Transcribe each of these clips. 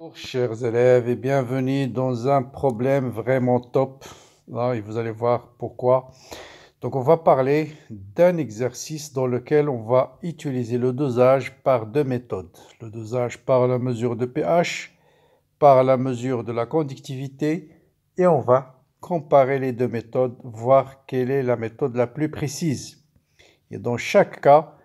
Bonjour chers élèves et bienvenue dans un problème vraiment top. et vous allez voir pourquoi. Donc on va parler d'un exercice dans lequel on va utiliser le dosage par deux méthodes. Le dosage par la mesure de pH, par la mesure de la conductivité et on va comparer les deux méthodes, voir quelle est la méthode la plus précise. Et dans chaque cas,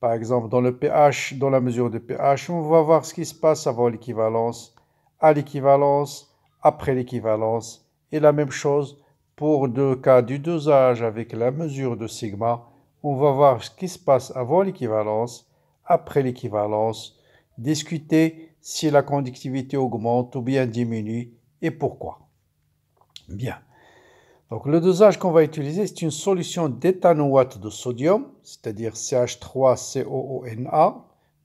par exemple, dans le pH, dans la mesure de pH, on va voir ce qui se passe avant l'équivalence, à l'équivalence, après l'équivalence. Et la même chose pour deux cas du dosage avec la mesure de sigma. On va voir ce qui se passe avant l'équivalence, après l'équivalence, discuter si la conductivité augmente ou bien diminue et pourquoi. Bien. Donc le dosage qu'on va utiliser, c'est une solution d'éthanoate de sodium, c'est-à-dire CH3COONA,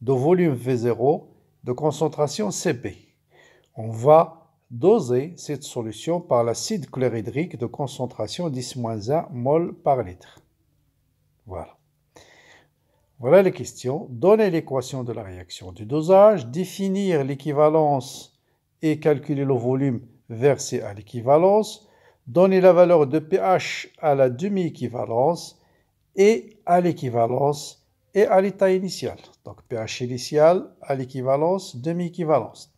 de volume V0, de concentration CB. On va doser cette solution par l'acide chlorhydrique de concentration 10-1 mol par litre. Voilà. Voilà les questions. Donner l'équation de la réaction du dosage, définir l'équivalence et calculer le volume versé à l'équivalence, donner la valeur de pH à la demi-équivalence et à l'équivalence et à l'état initial. Donc pH initial à l'équivalence, demi-équivalence.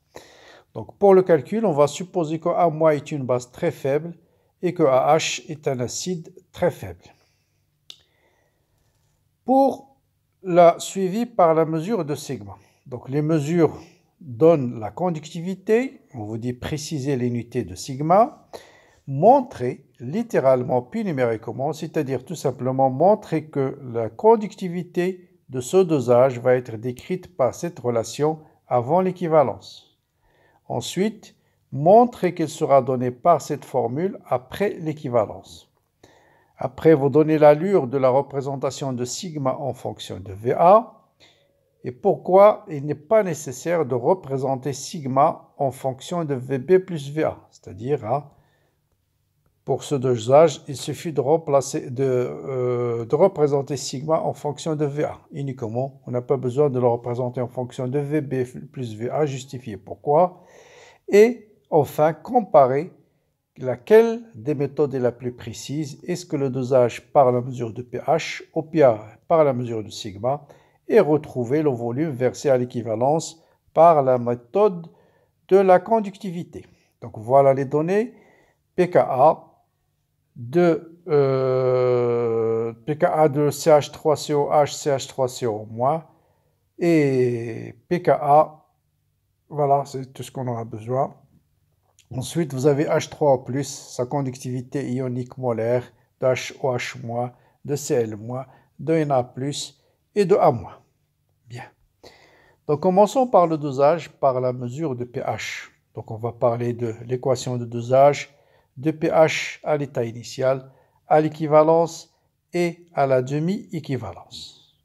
Donc pour le calcul, on va supposer que A- est une base très faible et que AH est un acide très faible. Pour la suivie par la mesure de sigma. Donc les mesures donnent la conductivité, on vous dit préciser l'unité de sigma montrer littéralement puis numériquement, c'est-à-dire tout simplement montrer que la conductivité de ce dosage va être décrite par cette relation avant l'équivalence. Ensuite, montrer qu'elle sera donnée par cette formule après l'équivalence. Après, vous donnez l'allure de la représentation de sigma en fonction de VA et pourquoi il n'est pas nécessaire de représenter sigma en fonction de VB plus VA, c'est-à-dire à pour ce dosage, il suffit de, euh, représenter sigma en fonction de VA uniquement. On n'a pas besoin de le représenter en fonction de VB plus VA Justifier Pourquoi Et enfin, comparer laquelle des méthodes est la plus précise. Est-ce que le dosage par la mesure de pH ou pire par la mesure de sigma et retrouver le volume versé à l'équivalence par la méthode de la conductivité. Donc voilà les données. PKA, de euh, pka de ch 3 CH3CO et PKA, voilà, c'est tout ce qu'on aura besoin. Ensuite, vous avez H3O+, sa conductivité ionique molaire d'HOH-, de Cl-, de Na+, et de A-. Bien. Donc, commençons par le dosage, par la mesure de pH. Donc, on va parler de l'équation de dosage, de pH à l'état initial, à l'équivalence et à la demi-équivalence.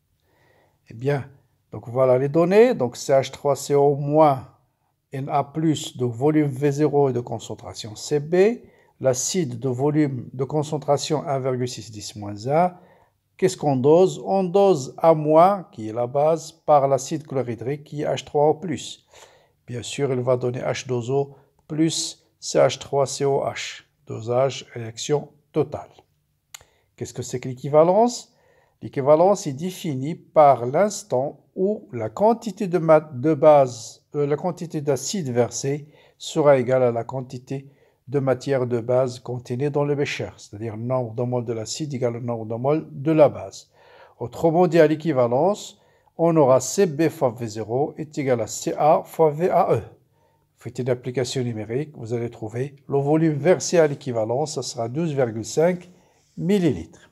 Eh bien, donc voilà les données. Donc CH3CO- Na plus de volume V0 et de concentration CB, l'acide de volume de concentration 1610 1 Qu'est-ce qu'on dose On dose A-, qui est la base, par l'acide chlorhydrique qui est H3O+. Bien sûr, il va donner H2O plus CH3COH, dosage réaction totale. Qu'est-ce que c'est que l'équivalence L'équivalence est définie par l'instant où la quantité de, de base, euh, la quantité d'acide versé sera égale à la quantité de matière de base contenue dans le bécher, c'est-à-dire le nombre de moles de l'acide égale au nombre de moles de la base. Autrement dit, à l'équivalence, on aura CB fois V0 est égal à CA fois VAE faites une application numérique, vous allez trouver le volume versé à l'équivalent, ça sera 12,5 millilitres.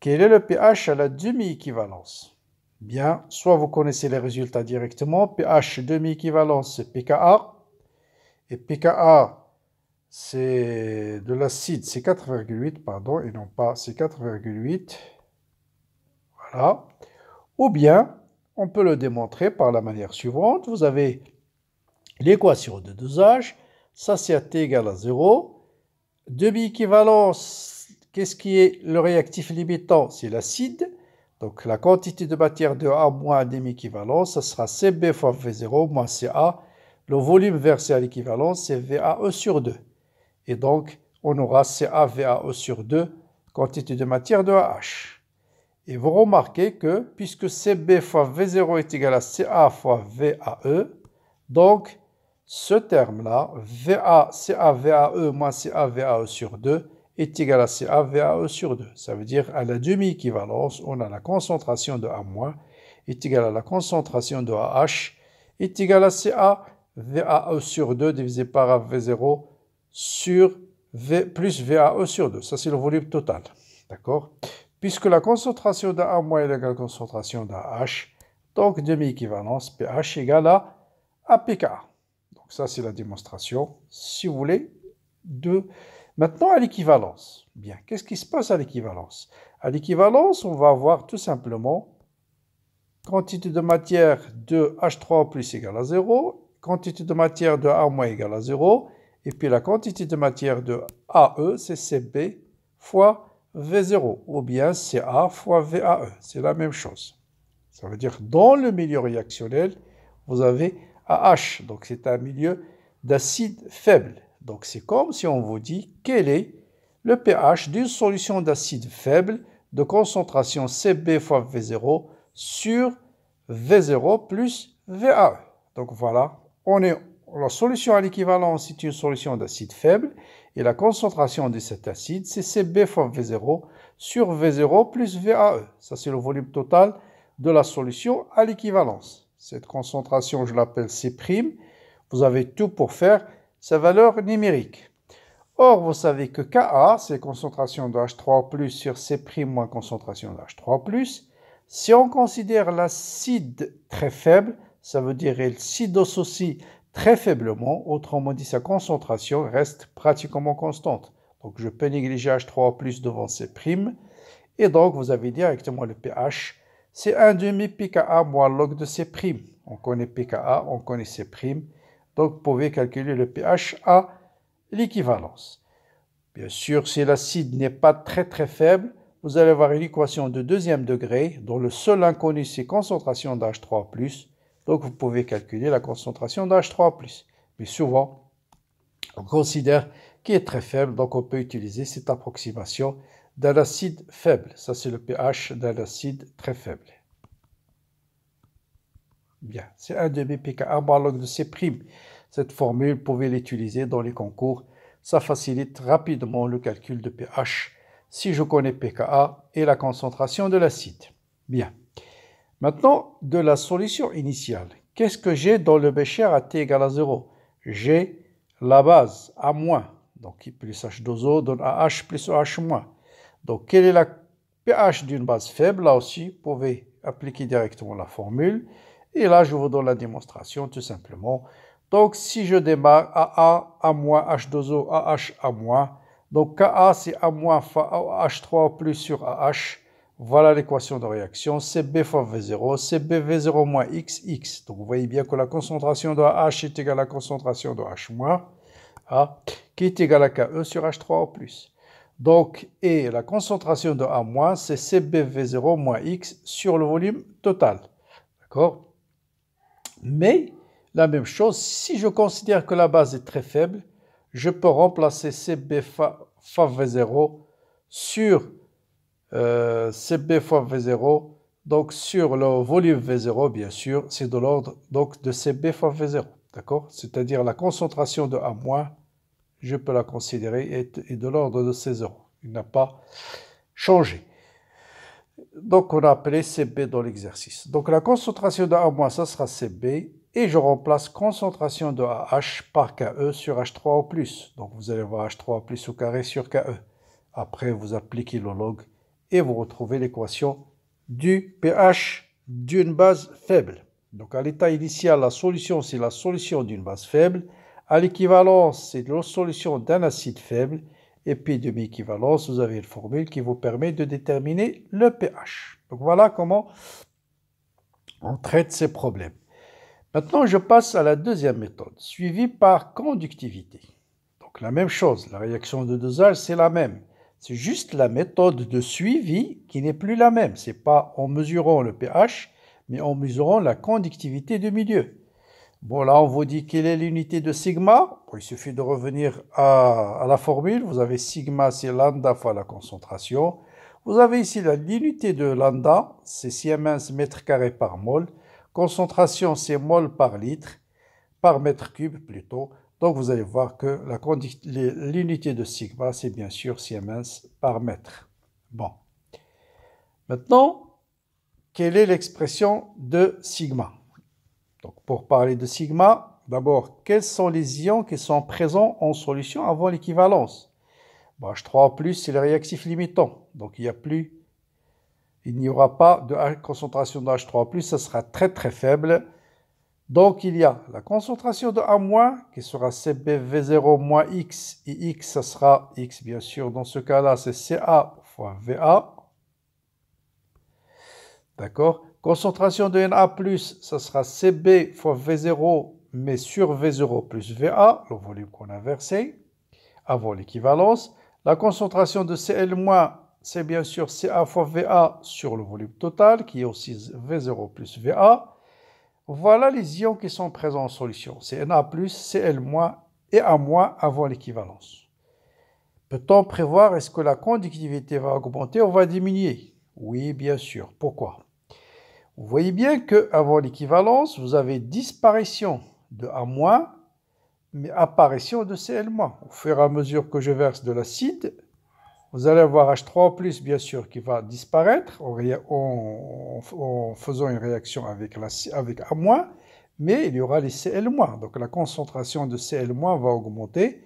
Quel est le pH à la demi-équivalence Bien, soit vous connaissez les résultats directement, pH demi-équivalence, c'est pKa, et pKa, c'est de l'acide, c'est 4,8, pardon, et non pas, c'est 4,8, voilà. Ou bien, on peut le démontrer par la manière suivante, vous avez l'équation de dosage, ça c'est T égale à 0. Demi-équivalence, qu'est-ce qui est le réactif limitant C'est l'acide. Donc la quantité de matière de A moins demi-équivalence, ça sera CB fois V0 moins CA. Le volume versé à l'équivalence, c'est VAE sur 2. Et donc, on aura CA e sur 2, quantité de matière de AH. Et vous remarquez que, puisque CB fois V0 est égal à CA fois VAE, donc ce terme-là, VA, VAE, moins VAE sur 2 est égal à VAE sur 2. Ça veut dire à la demi-équivalence, on a la concentration de A- est égal à la concentration de AH est égal à CA VAE sur 2 divisé par v 0 sur V plus VAE sur 2. Ça, c'est le volume total. D'accord Puisque la concentration d'A- est égale à la concentration d'AH, donc demi-équivalence, pH égale à APK ça, c'est la démonstration, si vous voulez, de... Maintenant, à l'équivalence. Bien, qu'est-ce qui se passe à l'équivalence À l'équivalence, on va avoir tout simplement quantité de matière de H3 plus égale à 0, quantité de matière de A moins égale à 0, et puis la quantité de matière de AE, c'est CB fois V0, ou bien CA fois VAE. C'est la même chose. Ça veut dire, dans le milieu réactionnel, vous avez AH. Donc c'est un milieu d'acide faible. Donc c'est comme si on vous dit quel est le pH d'une solution d'acide faible de concentration CB fois V0 sur V0 plus VAE. Donc voilà, on est, la solution à l'équivalence est une solution d'acide faible et la concentration de cet acide, c'est CB fois V0 sur V0 plus VAE. Ça, c'est le volume total de la solution à l'équivalence. Cette concentration, je l'appelle C'. Vous avez tout pour faire sa valeur numérique. Or, vous savez que Ka, c'est concentration de H3+, sur C' moins concentration de H3+. Si on considère l'acide très faible, ça veut dire qu'elle aussi très faiblement, autrement dit sa concentration reste pratiquement constante. Donc je peux négliger H3 devant C', et donc vous avez directement le pH c'est un demi pKa moins log de C'. On connaît pKa, on connaît C'. Donc, vous pouvez calculer le pH à l'équivalence. Bien sûr, si l'acide n'est pas très très faible, vous allez avoir une équation de deuxième degré dont le seul inconnu c'est concentration d'H3+. Donc vous pouvez calculer la concentration d'H3+. Mais souvent, on considère qu'il est très faible, donc on peut utiliser cette approximation d'un acide faible. Ça, c'est le pH d'un acide très faible. Bien, c'est 1 demi pKa par log de C'. Cette formule, vous pouvez l'utiliser dans les concours. Ça facilite rapidement le calcul de pH si je connais pKa et la concentration de l'acide. Bien. Maintenant, de la solution initiale. Qu'est-ce que j'ai dans le bécher à t égale à 0 J'ai la base, A-. Donc, plus H2O donne AH plus OH-. Donc, quelle est la pH d'une base faible Là aussi, vous pouvez appliquer directement la formule. Et là, je vous donne la démonstration tout simplement. Donc, si je démarre à A-, H2O, AH, A-, donc Ka, c'est A- H3 plus sur AH. Voilà l'équation de réaction. C'est B fois V0, bv 0 moins X, X. Donc, vous voyez bien que la concentration de AH est égale à la concentration de H-, A, qui est égale à Ke sur H3 plus. Donc, et la concentration de A-, c'est CBV0 X sur le volume total. D'accord Mais, la même chose, si je considère que la base est très faible, je peux remplacer CB 0 sur euh, V0, donc sur le volume V0, bien sûr, c'est de l'ordre donc de CB V0, d'accord C'est-à-dire la concentration de A- je peux la considérer est, de l'ordre de 16 euros. Il n'a pas changé. Donc, on a appelé CB dans l'exercice. Donc, la concentration de A- ça sera CB et je remplace concentration de AH par KE sur H3 o Donc, vous allez voir H3 O plus au carré sur KE. Après, vous appliquez le log et vous retrouvez l'équation du pH d'une base faible. Donc, à l'état initial, la solution, c'est la solution d'une base faible. À l'équivalence, c'est la solution d'un acide faible. Et puis, demi-équivalence, vous avez une formule qui vous permet de déterminer le pH. Donc voilà comment on traite ces problèmes. Maintenant, je passe à la deuxième méthode, suivie par conductivité. Donc la même chose, la réaction de dosage, c'est la même. C'est juste la méthode de suivi qui n'est plus la même. C'est pas en mesurant le pH, mais en mesurant la conductivité du milieu. Bon, là, on vous dit quelle est l'unité de sigma. il suffit de revenir à, la formule. Vous avez sigma, c'est lambda fois la concentration. Vous avez ici l'unité de lambda, c'est Siemens mètre carré par mol. Concentration, c'est mol par litre, par mètre cube plutôt. Donc, vous allez voir que l'unité de sigma, c'est bien sûr Siemens par mètre. Bon. Maintenant, quelle est l'expression de sigma pour parler de sigma, d'abord, quels sont les ions qui sont présents en solution avant l'équivalence bah, h 3 c'est le réactif limitant. Donc, il n'y a plus, il n'y aura pas de concentration de h 3 ça sera très très faible. Donc, il y a la concentration de A- qui sera CBV0-X, et X, ça sera X, bien sûr. Dans ce cas-là, c'est CA fois VA. D'accord Concentration de Na+, ce sera Cb fois V0, mais sur V0 plus Va, le volume qu'on a versé, avant l'équivalence. La concentration de Cl-, c'est bien sûr Ca fois Va sur le volume total, qui est aussi V0 plus Va. Voilà les ions qui sont présents en solution. C'est Na+, Cl- et A- avant l'équivalence. Peut-on prévoir est-ce que la conductivité va augmenter ou va diminuer Oui, bien sûr. Pourquoi vous voyez bien que avant l'équivalence, vous avez disparition de A-, mais apparition de Cl-. Au fur et à mesure que je verse de l'acide, vous allez avoir H3 bien sûr, qui va disparaître en, faisant une réaction avec, avec A-, mais il y aura les Cl-. Donc la concentration de Cl- va augmenter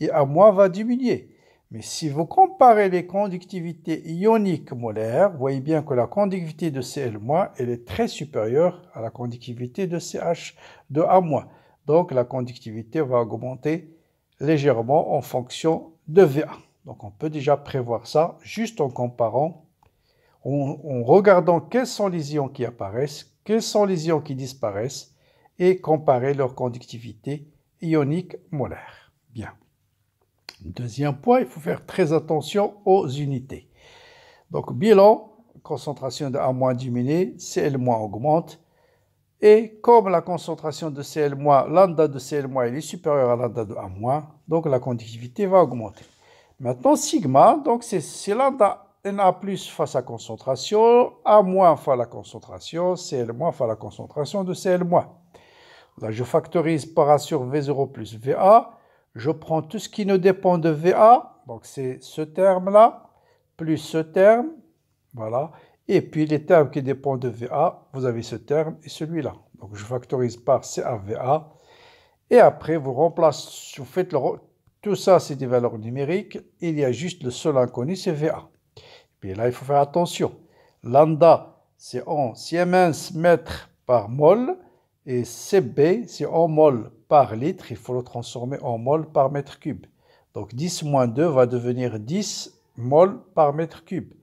et A- va diminuer. Mais si vous comparez les conductivités ioniques molaires, vous voyez bien que la conductivité de Cl- elle est très supérieure à la conductivité de CH de A-. Donc la conductivité va augmenter légèrement en fonction de VA. Donc on peut déjà prévoir ça juste en comparant, en regardant quels sont les ions qui apparaissent, quels sont les ions qui disparaissent et comparer leur conductivité ionique molaire. Bien. Deuxième point, il faut faire très attention aux unités. Donc bilan, concentration de A- diminue, Cl- augmente. Et comme la concentration de Cl-, lambda de Cl- elle est supérieure à lambda de A-, donc la conductivité va augmenter. Maintenant, sigma, donc c'est lambda Na plus face à concentration, A- fois la concentration, Cl- fois la concentration de Cl-. Là, je factorise par A sur V0 plus VA je prends tout ce qui ne dépend de VA, donc c'est ce terme-là, plus ce terme, voilà, et puis les termes qui dépendent de VA, vous avez ce terme et celui-là. Donc je factorise par CAVA, et après vous remplacez, vous faites le, tout ça c'est des valeurs numériques, il y a juste le seul inconnu, c'est VA. Et puis là il faut faire attention, lambda c'est en siemens mètres par mol, et CB, c'est en mol par litre, il faut le transformer en mol par mètre cube. Donc 10 moins 2 va devenir 10 mol par mètre cube.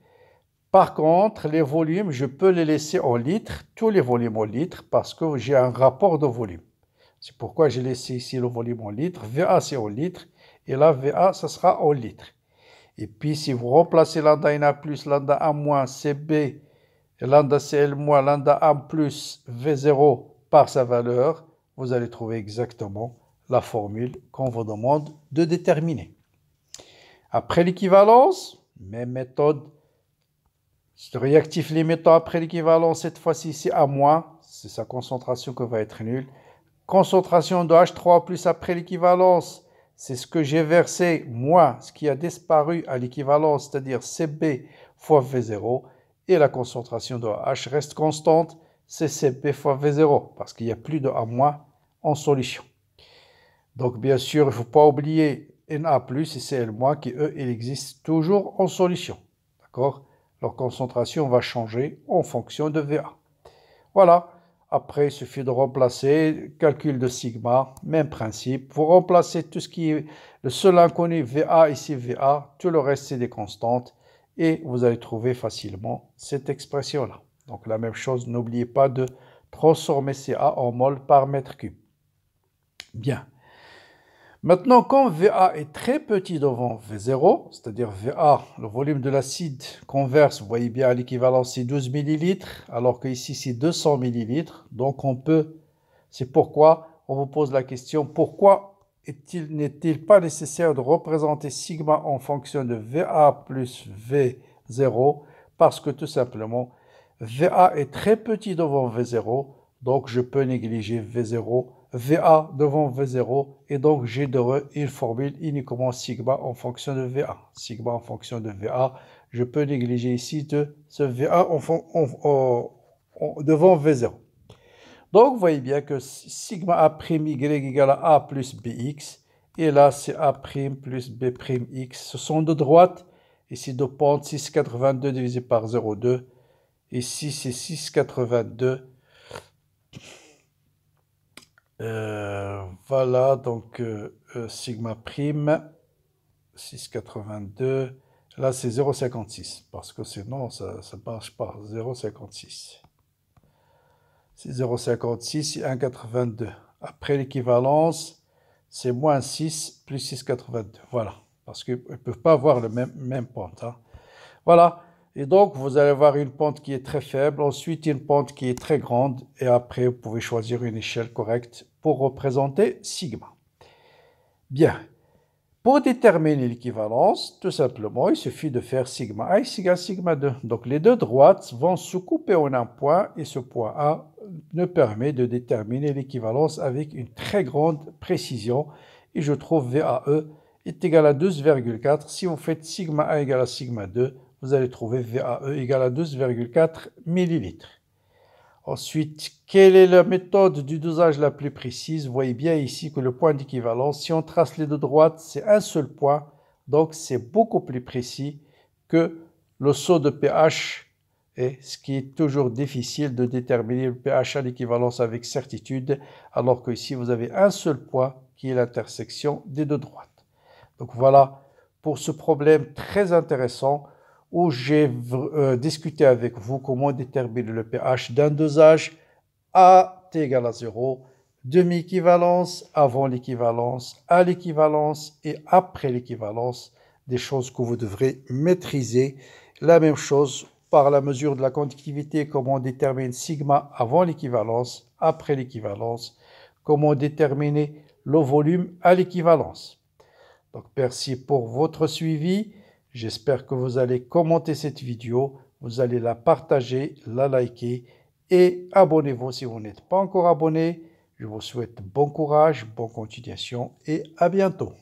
Par contre, les volumes, je peux les laisser en litres, tous les volumes en litre, parce que j'ai un rapport de volume. C'est pourquoi j'ai laissé ici le volume en litre. VA, c'est en litre. Et là, VA, ça sera en litre. Et puis, si vous remplacez lambda NA+, lambda A-, CB, lambda CL-, lambda A+, V0, par sa valeur, vous allez trouver exactement la formule qu'on vous demande de déterminer. Après l'équivalence, même méthode. ce réactif limitant après l'équivalence. Cette fois-ci, c'est à moins. C'est sa concentration qui va être nulle. Concentration de H3 plus après l'équivalence. C'est ce que j'ai versé, moins ce qui a disparu à l'équivalence, c'est-à-dire CB fois V0. Et la concentration de H reste constante. CCP fois V0, parce qu'il n'y a plus de A- en solution. Donc bien sûr, il ne faut pas oublier Na+, et Cl- qui, eux, ils existent toujours en solution. D'accord Leur concentration va changer en fonction de Va. Voilà. Après, il suffit de remplacer, calcul de sigma, même principe. Vous remplacez tout ce qui est le seul inconnu, VA ici, VA, tout le reste, c'est des constantes. Et vous allez trouver facilement cette expression-là. Donc la même chose, n'oubliez pas de transformer CA en mol par mètre cube. Bien. Maintenant, quand VA est très petit devant V0, c'est-à-dire VA, le volume de l'acide converse, vous voyez bien l'équivalent, c'est 12 ml, alors qu'ici c'est 200 ml. Donc on peut, c'est pourquoi on vous pose la question, pourquoi n'est-il pas nécessaire de représenter sigma en fonction de VA plus V0 Parce que tout simplement, VA est très petit devant V0, donc je peux négliger V0, VA devant V0, et donc j'ai de re une formule uniquement sigma en fonction de VA. Sigma en fonction de VA, je peux négliger ici ce VA devant V0. Donc vous voyez bien que sigma A'Y Y égale à A plus BX, et là c'est A' plus B'X, ce sont deux droites, ici de pente 6,82 divisé par 0,2, Ici, 6 6,82. voilà, donc euh, euh, sigma prime, 6,82. Là, c'est 0,56, parce que sinon, ça ne marche pas. 0,56. C'est 0,56 et 1,82. Après l'équivalence, c'est moins 6 plus 6,82. Voilà, parce qu'ils ne peuvent pas avoir le même, même point. Hein. Voilà. Et donc, vous allez avoir une pente qui est très faible, ensuite une pente qui est très grande, et après, vous pouvez choisir une échelle correcte pour représenter sigma. Bien. Pour déterminer l'équivalence, tout simplement, il suffit de faire sigma A et sigma 2. Donc, les deux droites vont se couper en un point, et ce point A ne permet de déterminer l'équivalence avec une très grande précision. Et je trouve VAE est égal à 12,4 si vous faites sigma A égal à sigma 2 vous allez trouver VAE égale à 12,4 ml. Ensuite, quelle est la méthode du dosage la plus précise Vous voyez bien ici que le point d'équivalence, si on trace les deux droites, c'est un seul point, donc c'est beaucoup plus précis que le saut de pH, et ce qui est toujours difficile de déterminer le pH à l'équivalence avec certitude, alors que ici vous avez un seul point qui est l'intersection des deux droites. Donc voilà pour ce problème très intéressant où j'ai euh, discuté avec vous comment déterminer le pH d'un dosage à t égale à 0, demi-équivalence, avant l'équivalence, à l'équivalence et après l'équivalence, des choses que vous devrez maîtriser. La même chose par la mesure de la conductivité, comment déterminer sigma avant l'équivalence, après l'équivalence, comment déterminer le volume à l'équivalence. Donc merci pour votre suivi. J'espère que vous allez commenter cette vidéo, vous allez la partager, la liker et abonnez-vous si vous n'êtes pas encore abonné. Je vous souhaite bon courage, bonne continuation et à bientôt.